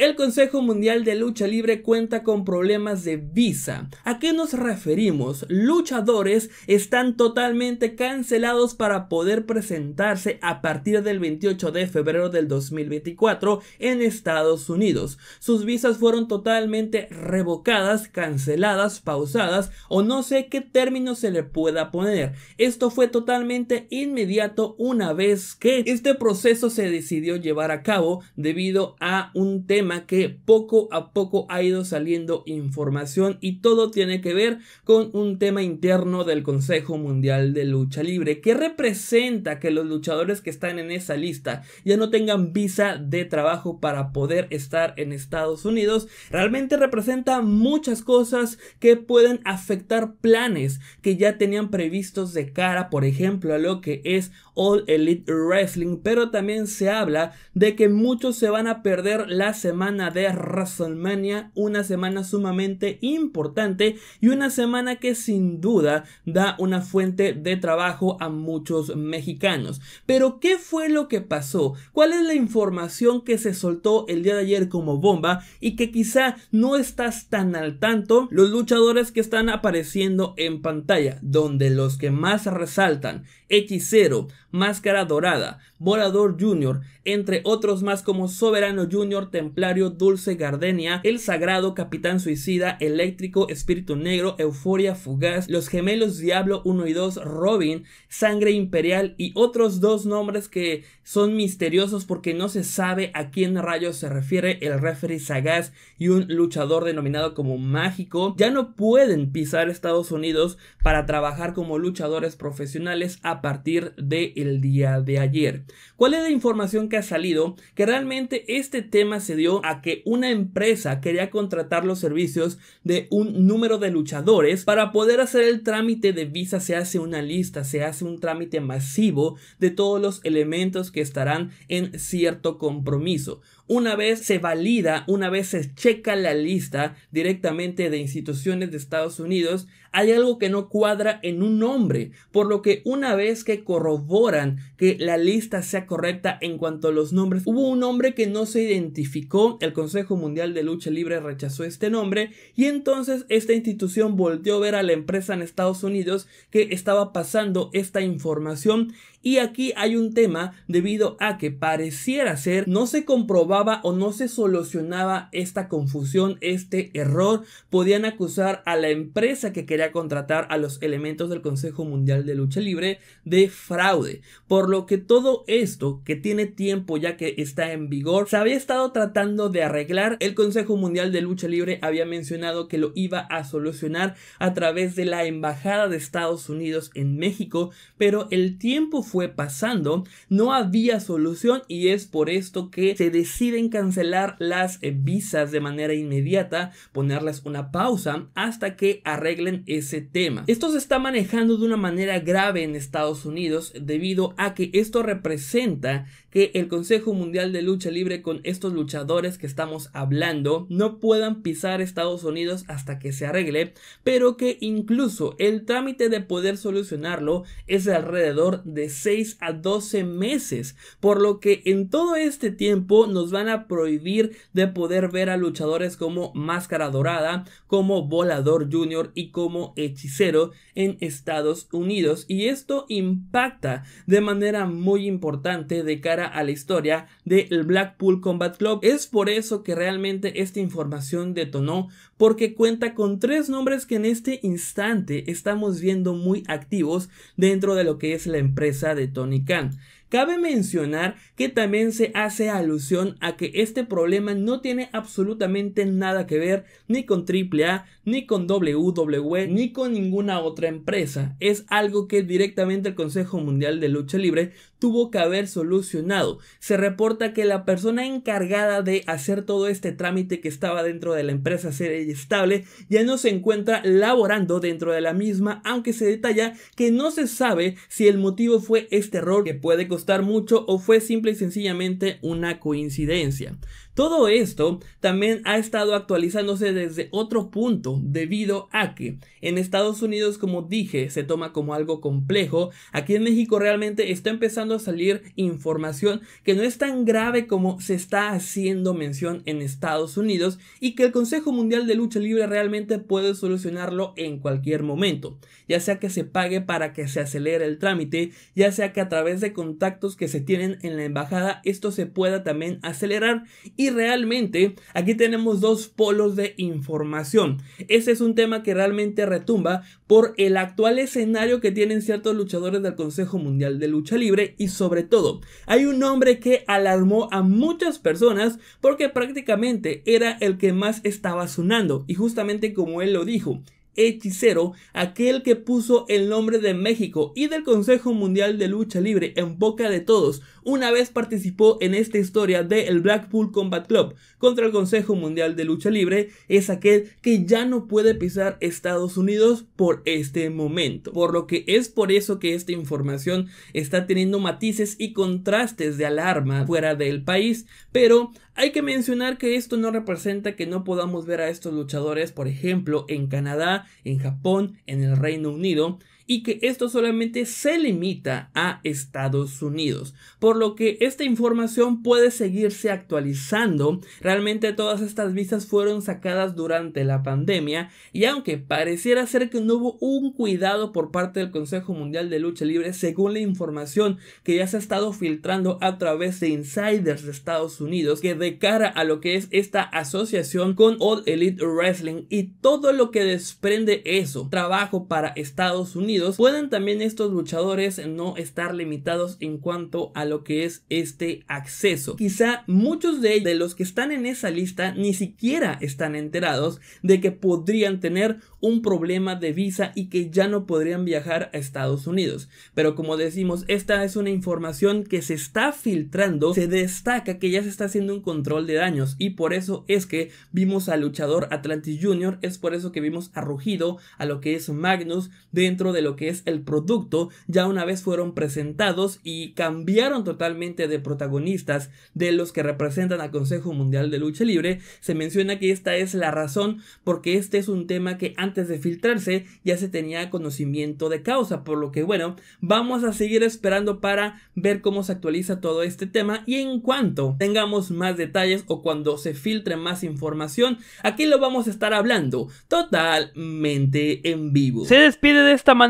El Consejo Mundial de Lucha Libre cuenta con problemas de visa. ¿A qué nos referimos? Luchadores están totalmente cancelados para poder presentarse a partir del 28 de febrero del 2024 en Estados Unidos. Sus visas fueron totalmente revocadas, canceladas, pausadas o no sé qué término se le pueda poner. Esto fue totalmente inmediato una vez que este proceso se decidió llevar a cabo debido a un tema que poco a poco ha ido saliendo información y todo tiene que ver con un tema interno del Consejo Mundial de Lucha Libre que representa que los luchadores que están en esa lista ya no tengan visa de trabajo para poder estar en Estados Unidos. Realmente representa muchas cosas que pueden afectar planes que ya tenían previstos de cara, por ejemplo, a lo que es All Elite Wrestling, pero también se habla de que muchos se van a perder la semana de WrestleMania, una semana sumamente importante y una semana que sin duda da una fuente de trabajo a muchos mexicanos. Pero ¿qué fue lo que pasó? ¿Cuál es la información que se soltó el día de ayer como bomba y que quizá no estás tan al tanto? Los luchadores que están apareciendo en pantalla, donde los que más resaltan, x X0. Máscara Dorada, Volador Jr., entre otros más como Soberano Jr., Templario, Dulce Gardenia, El Sagrado, Capitán Suicida, Eléctrico, Espíritu Negro, Euforia Fugaz, Los Gemelos Diablo 1 y 2, Robin, Sangre Imperial y otros dos nombres que son misteriosos porque no se sabe a quién rayos se refiere el referee sagaz y un luchador denominado como mágico, ya no pueden pisar Estados Unidos para trabajar como luchadores profesionales a partir de el día de ayer. ¿Cuál es la información que ha salido? Que realmente este tema se dio a que una empresa quería contratar los servicios de un número de luchadores para poder hacer el trámite de visa. Se hace una lista, se hace un trámite masivo de todos los elementos que estarán en cierto compromiso. Una vez se valida, una vez se checa la lista directamente de instituciones de Estados Unidos, hay algo que no cuadra en un nombre, por lo que una vez que corroboran que la lista sea correcta en cuanto a los nombres, hubo un nombre que no se identificó, el Consejo Mundial de Lucha Libre rechazó este nombre y entonces esta institución volvió a ver a la empresa en Estados Unidos que estaba pasando esta información y aquí hay un tema debido a que pareciera ser no se comprobaba o no se solucionaba esta confusión, este error, podían acusar a la empresa que quería contratar a los elementos del Consejo Mundial de Lucha Libre de fraude. Por lo que todo esto, que tiene tiempo ya que está en vigor, se había estado tratando de arreglar. El Consejo Mundial de Lucha Libre había mencionado que lo iba a solucionar a través de la Embajada de Estados Unidos en México, pero el tiempo fue pasando, no había solución y es por esto que se decide cancelar las eh, visas de manera inmediata, ponerles una pausa hasta que arreglen ese tema. Esto se está manejando de una manera grave en Estados Unidos debido a que esto representa que el Consejo Mundial de Lucha Libre con estos luchadores que estamos hablando no puedan pisar Estados Unidos hasta que se arregle, pero que incluso el trámite de poder solucionarlo es de alrededor de 6 a 12 meses, por lo que en todo este tiempo nos van a prohibir de poder ver a luchadores como Máscara Dorada, como Volador Junior y como Hechicero en Estados Unidos. Y esto impacta de manera muy importante de cara a la historia del Blackpool Combat Club. Es por eso que realmente esta información detonó, porque cuenta con tres nombres que en este instante estamos viendo muy activos dentro de lo que es la empresa de Tony Khan. Cabe mencionar que también se hace alusión a que este problema no tiene absolutamente nada que ver ni con AAA, ni con WWE, ni con ninguna otra empresa. Es algo que directamente el Consejo Mundial de Lucha Libre tuvo que haber solucionado. Se reporta que la persona encargada de hacer todo este trámite que estaba dentro de la empresa ser estable ya no se encuentra laborando dentro de la misma, aunque se detalla que no se sabe si el motivo fue este error que puede costar mucho o fue simple y sencillamente una coincidencia. Todo esto también ha estado actualizándose desde otro punto, debido a que en Estados Unidos, como dije, se toma como algo complejo, aquí en México realmente está empezando a salir información que no es tan grave como se está haciendo mención en Estados Unidos y que el Consejo Mundial de Lucha Libre realmente puede solucionarlo en cualquier momento, ya sea que se pague para que se acelere el trámite, ya sea que a través de contactos que se tienen en la embajada esto se pueda también acelerar y realmente aquí tenemos dos polos de información. Ese es un tema que realmente retumba por el actual escenario que tienen ciertos luchadores del Consejo Mundial de Lucha Libre y sobre todo hay un nombre que alarmó a muchas personas porque prácticamente era el que más estaba sonando y justamente como él lo dijo, hechicero, aquel que puso el nombre de México y del Consejo Mundial de Lucha Libre en boca de todos, una vez participó en esta historia del Blackpool Combat Club contra el Consejo Mundial de Lucha Libre, es aquel que ya no puede pisar Estados Unidos por este momento. Por lo que es por eso que esta información está teniendo matices y contrastes de alarma fuera del país, pero hay que mencionar que esto no representa que no podamos ver a estos luchadores, por ejemplo, en Canadá, en Japón, en el Reino Unido, y que esto solamente se limita a Estados Unidos, por lo que esta información puede seguirse actualizando. Realmente todas estas visas fueron sacadas durante la pandemia y aunque pareciera ser que no hubo un cuidado por parte del Consejo Mundial de Lucha Libre, según la información que ya se ha estado filtrando a través de insiders de Estados Unidos, que de cara a lo que es esta asociación con All Elite Wrestling y todo lo que desprende eso, trabajo para Estados Unidos, pueden también estos luchadores no estar limitados en cuanto a lo que es este acceso. Quizá muchos de, ellos, de los que están en esa lista ni siquiera están enterados de que podrían tener un problema de visa y que ya no podrían viajar a Estados Unidos. Pero como decimos, esta es una información que se está filtrando, se destaca que ya se está haciendo un control de daños y por eso es que vimos al luchador Atlantis Jr., es por eso que vimos a Rugido, a lo que es Magnus dentro de lo lo que es el producto ya una vez fueron presentados y cambiaron totalmente de protagonistas de los que representan al Consejo Mundial de Lucha Libre, se menciona que esta es la razón porque este es un tema que antes de filtrarse ya se tenía conocimiento de causa, por lo que bueno, vamos a seguir esperando para ver cómo se actualiza todo este tema y en cuanto tengamos más detalles o cuando se filtre más información, aquí lo vamos a estar hablando totalmente en vivo. Se despide de esta manera